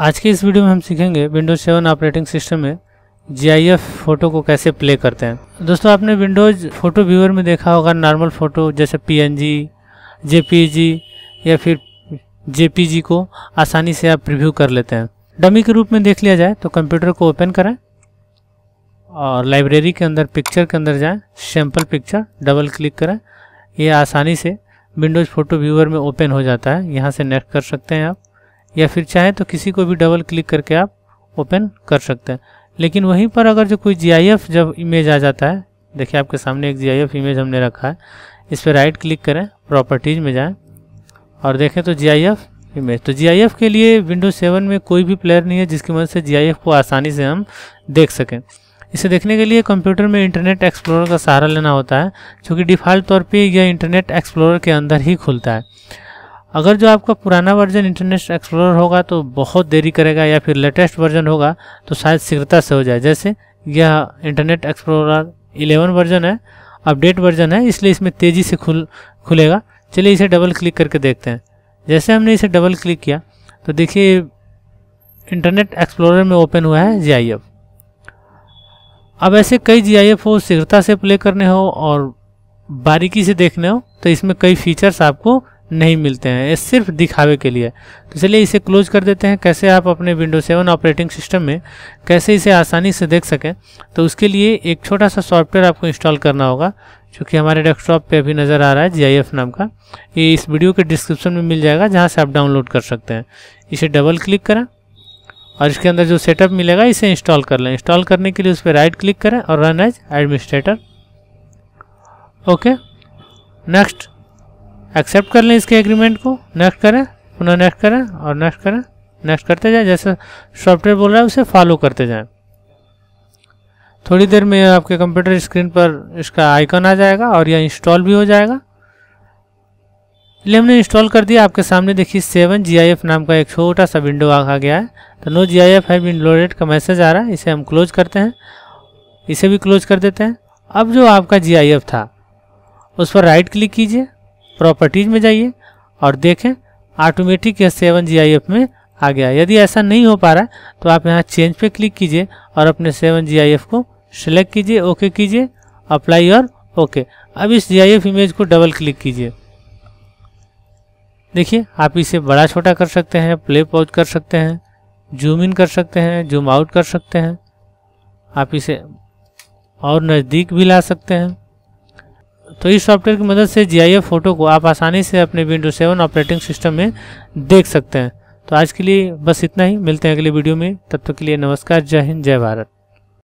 आज की इस वीडियो में हम सीखेंगे विंडोज़ सेवन ऑपरेटिंग सिस्टम में जी फ़ोटो को कैसे प्ले करते हैं दोस्तों आपने विंडोज़ फ़ोटो व्यूअर में देखा होगा नॉर्मल फ़ोटो जैसे P N G J P G या फिर जे पी जी को आसानी से आप प्रिव्यू कर लेते हैं डमी के रूप में देख लिया जाए तो कंप्यूटर को ओपन करें और लाइब्रेरी के अंदर पिक्चर के अंदर जाएँ सैम्पल पिक्चर डबल क्लिक करें यह आसानी से विंडोज़ फ़ोटो व्यूअर में ओपन हो जाता है यहाँ से नेक्स्ट कर सकते हैं आप या फिर चाहे तो किसी को भी डबल क्लिक करके आप ओपन कर सकते हैं लेकिन वहीं पर अगर जो कोई जी जब इमेज आ जाता है देखिए आपके सामने एक जी इमेज हमने रखा है इस पर राइट क्लिक करें प्रॉपर्टीज़ में जाएं और देखें तो जी इमेज तो जी के लिए विंडो सेवन में कोई भी प्लेयर नहीं है जिसकी मदद से जी को आसानी से हम देख सकें इसे देखने के लिए कंप्यूटर में इंटरनेट एक्सप्लोरर का सहारा लेना होता है क्योंकि डिफ़ॉल्ट तौर पे यह इंटरनेट एक्सप्लोरर के अंदर ही खुलता है अगर जो आपका पुराना वर्जन इंटरनेट एक्सप्लोरर होगा तो बहुत देरी करेगा या फिर लेटेस्ट वर्जन होगा तो शायद शीघ्रता से हो जाए जैसे यह इंटरनेट एक्सप्लोरर 11 वर्जन है अपडेट वर्जन है इसलिए इसमें तेज़ी से खुल खुलेगा चलिए इसे डबल क्लिक करके देखते हैं जैसे हमने इसे डबल क्लिक किया तो देखिए इंटरनेट एक्सप्लोरर में ओपन हुआ है जी अब ऐसे कई जी आई हो शीघ्रता से प्ले करने हो और बारीकी से देखने हो तो इसमें कई फीचर्स आपको नहीं मिलते हैं ये सिर्फ दिखावे के लिए तो चलिए इसे क्लोज कर देते हैं कैसे आप अपने विंडो सेवन ऑपरेटिंग सिस्टम में कैसे इसे आसानी से देख सकें तो उसके लिए एक छोटा सा सॉफ्टवेयर आपको इंस्टॉल करना होगा चूँकि हमारे डेस्कटॉप पे अभी नज़र आ रहा है जी नाम का ये इस वीडियो के डिस्क्रिप्शन में मिल जाएगा जहाँ से आप डाउनलोड कर सकते हैं इसे डबल क्लिक करें और इसके अंदर जो सेटअप मिलेगा इसे इंस्टॉल कर लें इंस्टॉल करने के लिए उस पर राइट क्लिक करें और run as administrator okay next accept कर लें इसके एग्रीमेंट को नेक्स्ट करें पुनः नेक्स्ट करें और नेक्स्ट करें नेक्स्ट करते जाएं जैसे सॉफ्टवेयर बोल रहा है उसे फॉलो करते जाएं थोड़ी देर में आपके कंप्यूटर स्क्रीन पर इसका आइकन आ जाएगा और यह इंस्टॉल भी हो जाएगा इसलिए हमने इंस्टॉल कर दिया आपके सामने देखिए सेवन जी आई एफ नाम का एक छोटा सा विंडो आ गया है तो no G I F have unloaded का मैसेज आ रहा है इसे हम क्लोज करते हैं इसे भी क्लोज कर देते हैं अब जो आपका जी आई एफ था उस पर राइट क्लिक कीजिए प्रॉपर्टीज़ में जाइए और देखें ऑटोमेटिक यह सेवन जी में आ गया यदि ऐसा नहीं हो पा रहा तो आप यहाँ चेंज पे क्लिक कीजिए और अपने सेवन जी को सिलेक्ट कीजिए ओके कीजिए अप्लाई और ओके अब इस जी इमेज को डबल क्लिक कीजिए देखिए आप इसे बड़ा छोटा कर सकते हैं प्ले पॉज कर सकते हैं जूम इन कर सकते हैं जूम आउट कर सकते हैं आप इसे और नज़दीक भी ला सकते हैं तो इस सॉफ्टवेयर की मदद से जी फ़ोटो को आप आसानी से अपने विंडो सेवन ऑपरेटिंग सिस्टम में देख सकते हैं तो आज के लिए बस इतना ही मिलते हैं अगले वीडियो में तब तक तो के लिए नमस्कार जय हिंद जय भारत